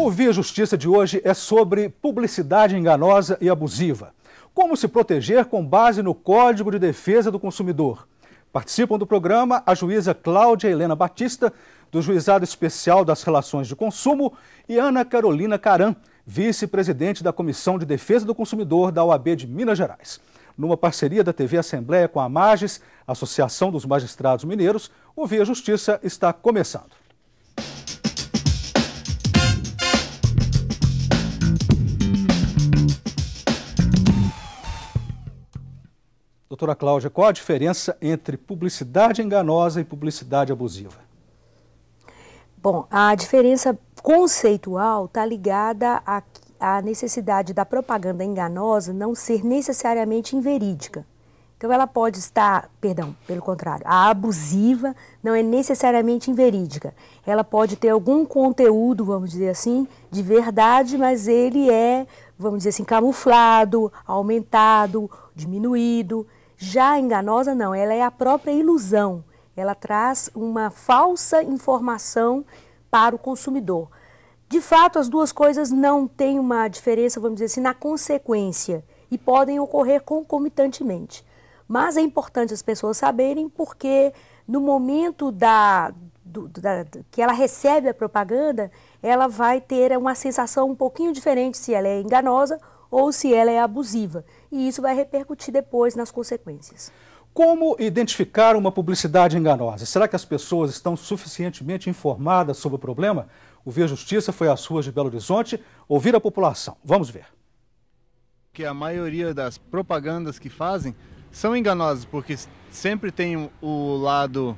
O Via Justiça de hoje é sobre publicidade enganosa e abusiva. Como se proteger com base no Código de Defesa do Consumidor. Participam do programa a juíza Cláudia Helena Batista, do Juizado Especial das Relações de Consumo, e Ana Carolina Caram, vice-presidente da Comissão de Defesa do Consumidor da OAB de Minas Gerais. Numa parceria da TV Assembleia com a MAGES, Associação dos Magistrados Mineiros, o Via Justiça está começando. Doutora Cláudia, qual a diferença entre publicidade enganosa e publicidade abusiva? Bom, a diferença conceitual está ligada à, à necessidade da propaganda enganosa não ser necessariamente inverídica. Então, ela pode estar, perdão, pelo contrário, a abusiva não é necessariamente inverídica. Ela pode ter algum conteúdo, vamos dizer assim, de verdade, mas ele é, vamos dizer assim, camuflado, aumentado, diminuído. Já enganosa, não, ela é a própria ilusão. Ela traz uma falsa informação para o consumidor. De fato, as duas coisas não têm uma diferença, vamos dizer assim, na consequência e podem ocorrer concomitantemente. Mas é importante as pessoas saberem porque no momento da, do, da, que ela recebe a propaganda, ela vai ter uma sensação um pouquinho diferente se ela é enganosa ou se ela é abusiva. E isso vai repercutir depois nas consequências. Como identificar uma publicidade enganosa? Será que as pessoas estão suficientemente informadas sobre o problema? O Via Justiça foi às ruas de Belo Horizonte ouvir a população. Vamos ver. Que a maioria das propagandas que fazem são enganosas, porque sempre tem o lado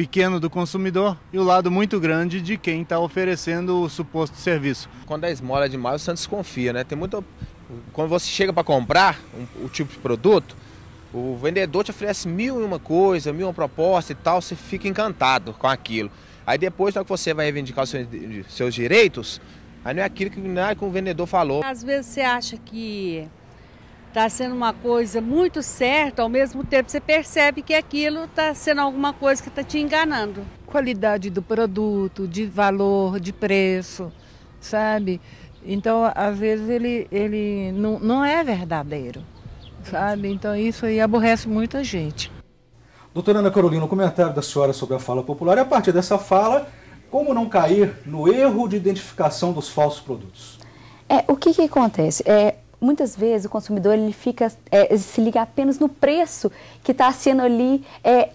pequeno do consumidor e o lado muito grande de quem está oferecendo o suposto serviço. Quando a é esmola é demais, o Santos confia, né? Tem muita. Quando você chega para comprar um, o tipo de produto, o vendedor te oferece mil e uma coisa, mil e uma proposta e tal, você fica encantado com aquilo. Aí depois, na que você vai reivindicar os seus, seus direitos, aí não é aquilo que, não é que o vendedor falou. Às vezes você acha que está sendo uma coisa muito certa, ao mesmo tempo você percebe que aquilo está sendo alguma coisa que está te enganando. Qualidade do produto, de valor, de preço, sabe? Então, às vezes, ele, ele não, não é verdadeiro, sabe? Então, isso aí aborrece muita gente. Doutora Ana Carolina, o um comentário da senhora sobre a fala popular e é a partir dessa fala, como não cair no erro de identificação dos falsos produtos? É, o que, que acontece? É, muitas vezes o consumidor ele fica é, se liga apenas no preço que está sendo ali é,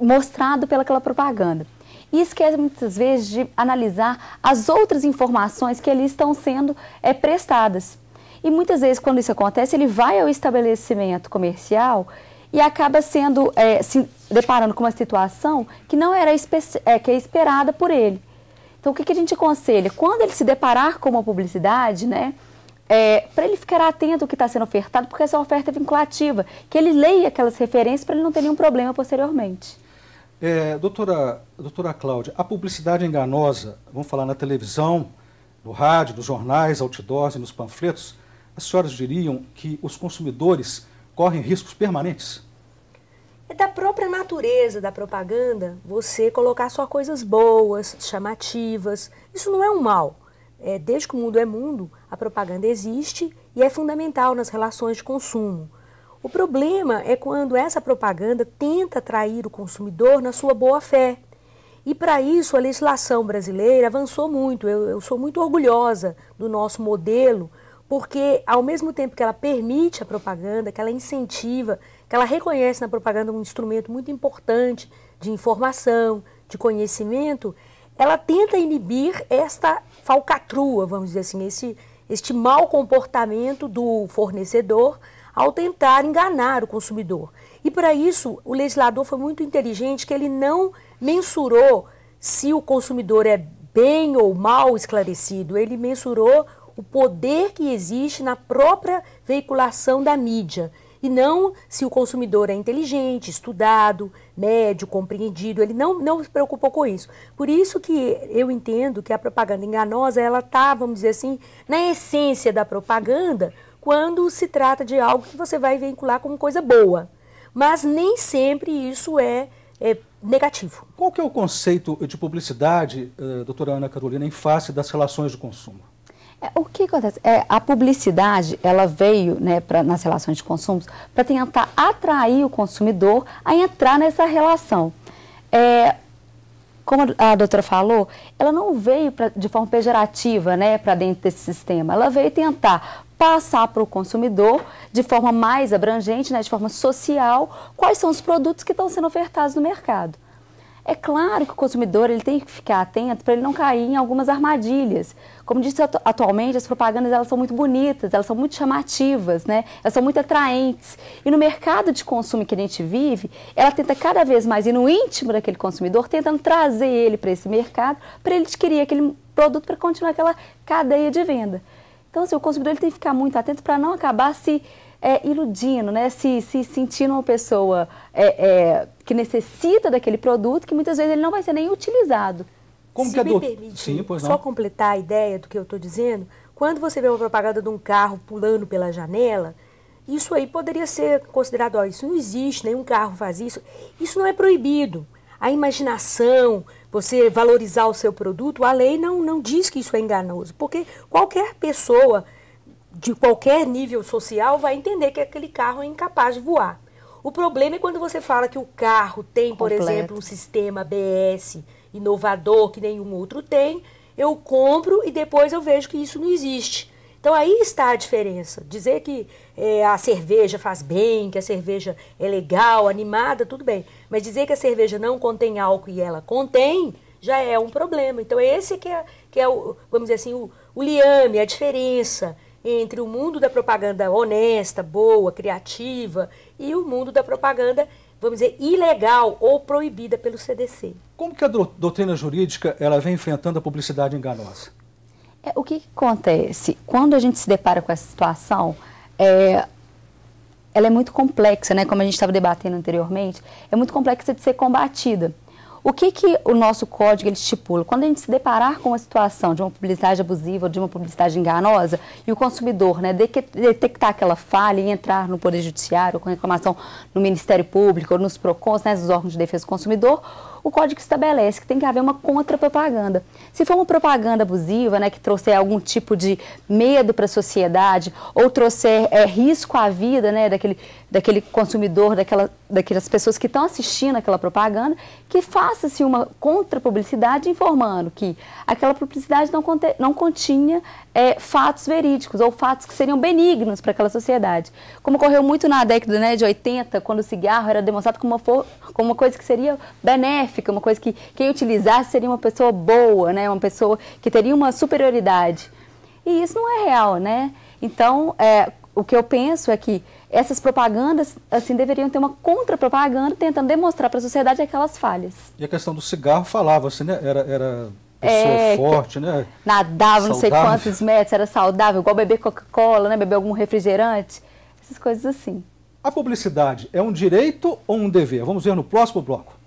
mostrado pelaquela propaganda e esquece muitas vezes de analisar as outras informações que ali estão sendo é, prestadas. E muitas vezes, quando isso acontece, ele vai ao estabelecimento comercial e acaba sendo é, se deparando com uma situação que não era é, que é esperada por ele. Então, o que, que a gente aconselha? Quando ele se deparar com uma publicidade, né, é, para ele ficar atento ao que está sendo ofertado, porque essa é oferta é vinculativa, que ele leia aquelas referências para ele não ter nenhum problema posteriormente. É, doutora, doutora Cláudia, a publicidade enganosa, vamos falar na televisão, no rádio, nos jornais, outdoors e nos panfletos, as senhoras diriam que os consumidores correm riscos permanentes? É da própria natureza da propaganda você colocar só coisas boas, chamativas. Isso não é um mal é, desde que o mundo é mundo, a propaganda existe e é fundamental nas relações de consumo. O problema é quando essa propaganda tenta atrair o consumidor na sua boa-fé. E para isso a legislação brasileira avançou muito. Eu, eu, sou muito orgulhosa do nosso modelo, porque ao mesmo tempo que ela permite a propaganda, que ela incentiva, que ela reconhece na propaganda um instrumento muito importante de informação, de conhecimento, ela tenta inibir esta falcatrua, vamos dizer assim, esse, este mau comportamento do fornecedor ao tentar enganar o consumidor. E para isso, o legislador foi muito inteligente que ele não mensurou se o consumidor é bem ou mal esclarecido, ele mensurou o poder que existe na própria veiculação da mídia e não se o consumidor é inteligente, estudado, médio, compreendido. Ele não, não se preocupou com isso. Por isso que eu entendo que a propaganda enganosa, ela está, vamos dizer assim, na essência da propaganda quando se trata de algo que você vai vincular como coisa boa. Mas nem sempre isso é, é negativo. Qual que é o conceito de publicidade, eh, doutora Ana Carolina, em face das relações de consumo? É, o que acontece? É, a publicidade, ela veio né, pra, nas relações de consumo para tentar atrair o consumidor a entrar nessa relação. É, como a doutora falou, ela não veio pra, de forma pejorativa né, para dentro desse sistema. Ela veio tentar passar para o consumidor de forma mais abrangente, né, de forma social, quais são os produtos que estão sendo ofertados no mercado. É claro que o consumidor ele tem que ficar atento para ele não cair em algumas armadilhas. Como disse atu atualmente, as propagandas elas são muito bonitas, elas são muito chamativas, né? elas são muito atraentes. E no mercado de consumo que a gente vive, ela tenta cada vez mais ir no íntimo daquele consumidor, tentando trazer ele para esse mercado, para ele adquirir aquele produto para continuar aquela cadeia de venda. Então, assim, o consumidor ele tem que ficar muito atento para não acabar se é, iludindo, né? se, se sentindo uma pessoa. É, é, que necessita daquele produto, que muitas vezes ele não vai ser nem utilizado. Como Se que é do... permite, Sim, pois não. só completar a ideia do que eu estou dizendo, quando você vê uma propaganda de um carro pulando pela janela, isso aí poderia ser considerado, ó, isso não existe, nenhum carro faz isso. Isso não é proibido. A imaginação, você valorizar o seu produto, a lei não, não diz que isso é enganoso, porque qualquer pessoa de qualquer nível social vai entender que aquele carro é incapaz de voar. O problema é quando você fala que o carro tem, por Completo. exemplo, um sistema BS inovador que nenhum outro tem, eu compro e depois eu vejo que isso não existe. Então aí está a diferença. Dizer que é, a cerveja faz bem, que a cerveja é legal, animada, tudo bem. Mas dizer que a cerveja não contém álcool e ela contém, já é um problema. Então esse é que é, que é o, vamos dizer assim, o, o liame, a diferença entre o mundo da propaganda honesta, boa, criativa e o mundo da propaganda, vamos dizer, ilegal ou proibida pelo CDC. Como que a doutrina jurídica ela vem enfrentando a publicidade enganosa? É, o que, que, acontece? Quando a gente se depara com essa situação, é, ela é muito complexa, né? como a gente estava debatendo anteriormente, é muito complexa de ser combatida. O que, que o nosso código ele estipula? Quando a gente se deparar com uma situação de uma publicidade abusiva ou de uma publicidade enganosa e o consumidor né, detectar aquela falha e entrar no Poder Judiciário com reclamação no Ministério Público ou nos PROCONs, né, nos órgãos de defesa do consumidor, o código estabelece que tem que haver uma contra-propaganda. Se for uma propaganda abusiva, né, que trouxer algum tipo de medo para a sociedade ou trouxer é, risco à vida né, daquele, daquele consumidor, daquela, daquelas pessoas que estão assistindo aquela propaganda, que faça-se uma contra-publicidade informando que aquela publicidade não, conte, não continha é, fatos verídicos ou fatos que seriam benignos para aquela sociedade. Como ocorreu muito na década né, de 80, quando o cigarro era demonstrado como uma, como uma coisa que seria benéfica uma coisa que quem utilizasse seria uma pessoa boa, né? Uma pessoa que teria uma superioridade. E isso não é real, né? Então, é, o que eu penso é que essas propagandas assim deveriam ter uma contra-propaganda tentando demonstrar para a sociedade aquelas falhas. E a questão do cigarro falava-se, né? Era, era pessoa é, forte, né? Nadava saudável. não sei quantos metros, era saudável, igual beber Coca-Cola, né? Beber algum refrigerante, essas coisas assim. A publicidade é um direito ou um dever? Vamos ver no próximo bloco.